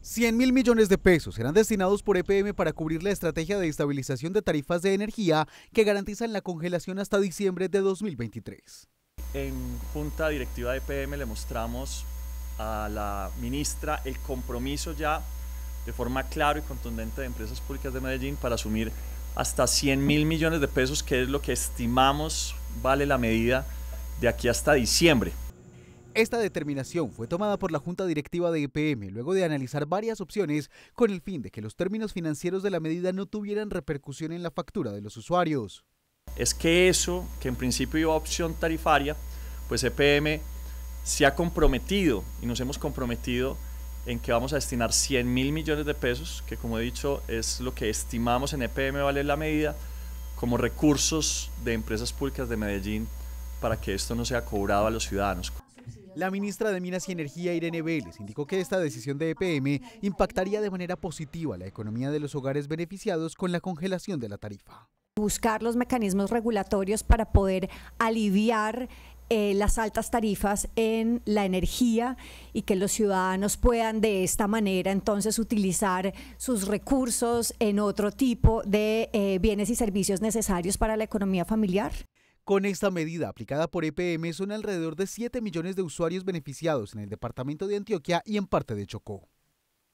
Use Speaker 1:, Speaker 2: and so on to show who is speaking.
Speaker 1: 100 mil millones de pesos serán destinados por EPM para cubrir la estrategia de estabilización de tarifas de energía que garantizan la congelación hasta diciembre de 2023.
Speaker 2: En Junta Directiva de EPM le mostramos a la ministra el compromiso ya de forma clara y contundente de Empresas Públicas de Medellín para asumir hasta 100 mil millones de pesos, que es lo que estimamos vale la medida de aquí hasta diciembre.
Speaker 1: Esta determinación fue tomada por la Junta Directiva de EPM luego de analizar varias opciones con el fin de que los términos financieros de la medida no tuvieran repercusión en la factura de los usuarios.
Speaker 2: Es que eso, que en principio iba a opción tarifaria, pues EPM se ha comprometido y nos hemos comprometido en que vamos a destinar 100 mil millones de pesos, que como he dicho es lo que estimamos en EPM vale la medida, como recursos de empresas públicas de Medellín para que esto no sea cobrado a los ciudadanos.
Speaker 1: La ministra de Minas y Energía, Irene Vélez, indicó que esta decisión de EPM impactaría de manera positiva la economía de los hogares beneficiados con la congelación de la tarifa.
Speaker 3: Buscar los mecanismos regulatorios para poder aliviar eh, las altas tarifas en la energía y que los ciudadanos puedan de esta manera entonces utilizar sus recursos en otro tipo de eh, bienes y servicios necesarios para la economía familiar.
Speaker 1: Con esta medida aplicada por EPM son alrededor de 7 millones de usuarios beneficiados en el departamento de Antioquia y en parte de Chocó.